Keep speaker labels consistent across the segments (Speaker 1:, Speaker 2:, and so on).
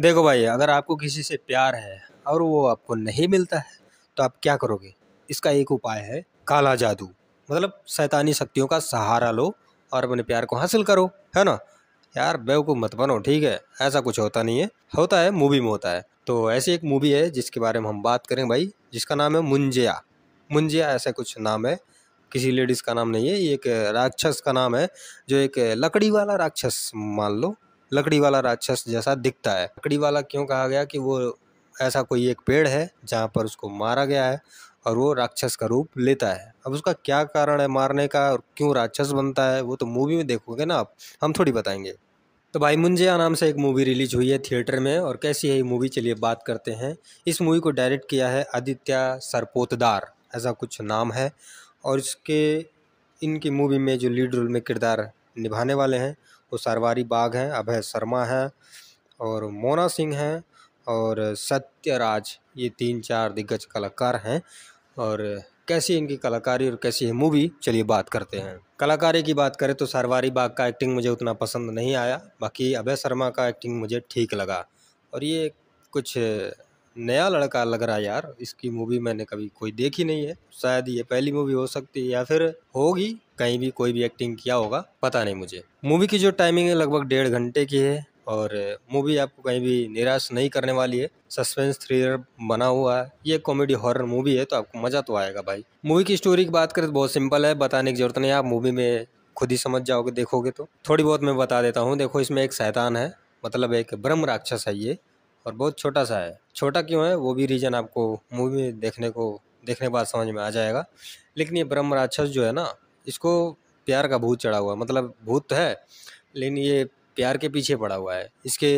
Speaker 1: देखो भाई अगर आपको किसी से प्यार है और वो आपको नहीं मिलता है तो आप क्या करोगे इसका एक उपाय है काला जादू मतलब शैतानी शक्तियों का सहारा लो और अपने प्यार को हासिल करो है ना यार बेवकूफ़ मत बनो ठीक है ऐसा कुछ होता नहीं है होता है मूवी में होता है तो ऐसी एक मूवी है जिसके बारे में हम बात करें भाई जिसका नाम है मुंजिया मुंजिया ऐसा कुछ नाम है किसी लेडीज़ का नाम नहीं है ये एक राक्षस का नाम है जो एक लकड़ी वाला राक्षस मान लो लकड़ी वाला राक्षस जैसा दिखता है लकड़ी वाला क्यों कहा गया कि वो ऐसा कोई एक पेड़ है जहाँ पर उसको मारा गया है और वो राक्षस का रूप लेता है अब उसका क्या कारण है मारने का और क्यों राक्षस बनता है वो तो मूवी में देखोगे ना आप हम थोड़ी बताएंगे तो भाई मुंजिया नाम से एक मूवी रिलीज हुई है थिएटर में और कैसी है ये मूवी चलिए बात करते हैं इस मूवी को डायरेक्ट किया है आदित्य सरपोतदार ऐसा कुछ नाम है और इसके इनकी मूवी में जो लीड रोल में किरदार निभाने वाले हैं वो बाग हैं अभय शर्मा हैं और मोना सिंह हैं और सत्यराज ये तीन चार दिग्गज कलाकार हैं और कैसी इनकी कलाकारी और कैसी है मूवी चलिए बात करते हैं कलाकारी की बात करें तो सरवारी बाग का एक्टिंग मुझे उतना पसंद नहीं आया बाकी अभय शर्मा का एक्टिंग मुझे ठीक लगा और ये कुछ नया लड़का लग रहा है यार इसकी मूवी मैंने कभी कोई देखी नहीं है शायद ये पहली मूवी हो सकती है या फिर होगी कहीं भी कोई भी एक्टिंग किया होगा पता नहीं मुझे मूवी की जो टाइमिंग है लगभग डेढ़ घंटे की है और मूवी आपको कहीं भी निराश नहीं करने वाली है सस्पेंस थ्रिलर बना हुआ है ये कॉमेडी हॉरर मूवी है तो आपको मज़ा तो आएगा भाई मूवी की स्टोरी की बात करें तो बहुत सिंपल है बताने की जरूरत नहीं आप मूवी में खुद ही समझ जाओगे देखोगे तो थोड़ी बहुत मैं बता देता हूँ देखो इसमें एक शैतान है मतलब एक ब्रह्म राक्षस है ये और बहुत छोटा सा है छोटा क्यों है वो भी रीज़न आपको मूवी में देखने को देखने के बाद समझ में आ जाएगा लेकिन ये ब्रह्म राक्षस जो है ना इसको प्यार का भूत चढ़ा हुआ मतलब भूत है लेकिन ये प्यार के पीछे पड़ा हुआ है इसके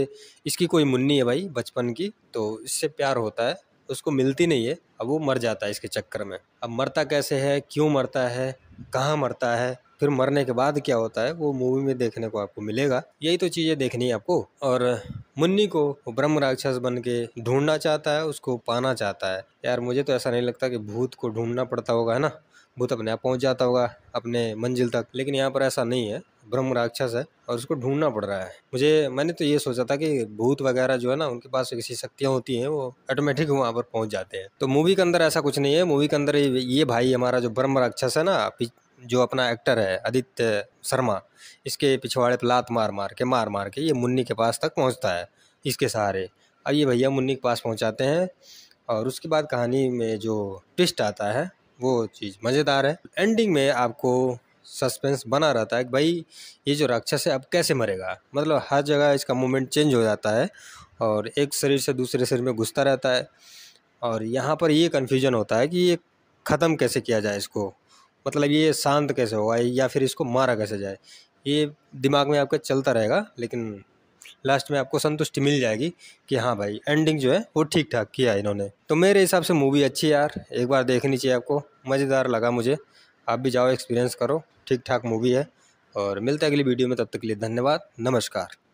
Speaker 1: इसकी कोई मुन्नी है भाई बचपन की तो इससे प्यार होता है उसको मिलती नहीं है अब वो मर जाता है इसके चक्कर में अब मरता कैसे है क्यों मरता है कहाँ मरता है फिर मरने के बाद क्या होता है वो मूवी में देखने को आपको मिलेगा यही तो चीज़ें देखनी है आपको और मुन्नी को ब्रह्म राक्षस बन के ढूंढना चाहता है उसको पाना चाहता है यार मुझे तो ऐसा नहीं लगता कि भूत को ढूंढना पड़ता होगा है ना भूत अपने आप पहुँच जाता होगा अपने मंजिल तक लेकिन यहाँ पर ऐसा नहीं है ब्रह्म राक्षस है और उसको ढूंढना पड़ रहा है मुझे मैंने तो ये सोचा था कि भूत वगैरह जो है ना उनके पास ऐसी शक्तियाँ होती हैं वो ऑटोमेटिक वहाँ पर पहुँच जाते हैं तो मूवी के अंदर ऐसा कुछ नहीं है मूवी के अंदर ये भाई हमारा जो ब्रह्म राक्षस है ना जो अपना एक्टर है आदित्य शर्मा इसके पिछवाड़े पर लात मार मार के मार मार के ये मुन्नी के पास तक पहुंचता है इसके सहारे अब ये भैया मुन्नी के पास पहुंचाते हैं और उसके बाद कहानी में जो ट्विस्ट आता है वो चीज़ मज़ेदार है एंडिंग में आपको सस्पेंस बना रहता है कि भाई ये जो राक्षस है अब कैसे मरेगा मतलब हर जगह इसका मूवमेंट चेंज हो जाता है और एक शरीर से दूसरे शरीर में घुसता रहता है और यहाँ पर ये कन्फ्यूजन होता है कि ये ख़त्म कैसे किया जाए इसको मतलब ये शांत कैसे होगा या फिर इसको मारा कैसे जाए ये दिमाग में आपका चलता रहेगा लेकिन लास्ट में आपको संतुष्टि मिल जाएगी कि हाँ भाई एंडिंग जो है वो ठीक ठाक किया इन्होंने तो मेरे हिसाब से मूवी अच्छी यार एक बार देखनी चाहिए आपको मज़ेदार लगा मुझे आप भी जाओ एक्सपीरियंस करो ठीक ठाक मूवी है और मिलते हैं अगली वीडियो में तब तक के लिए धन्यवाद नमस्कार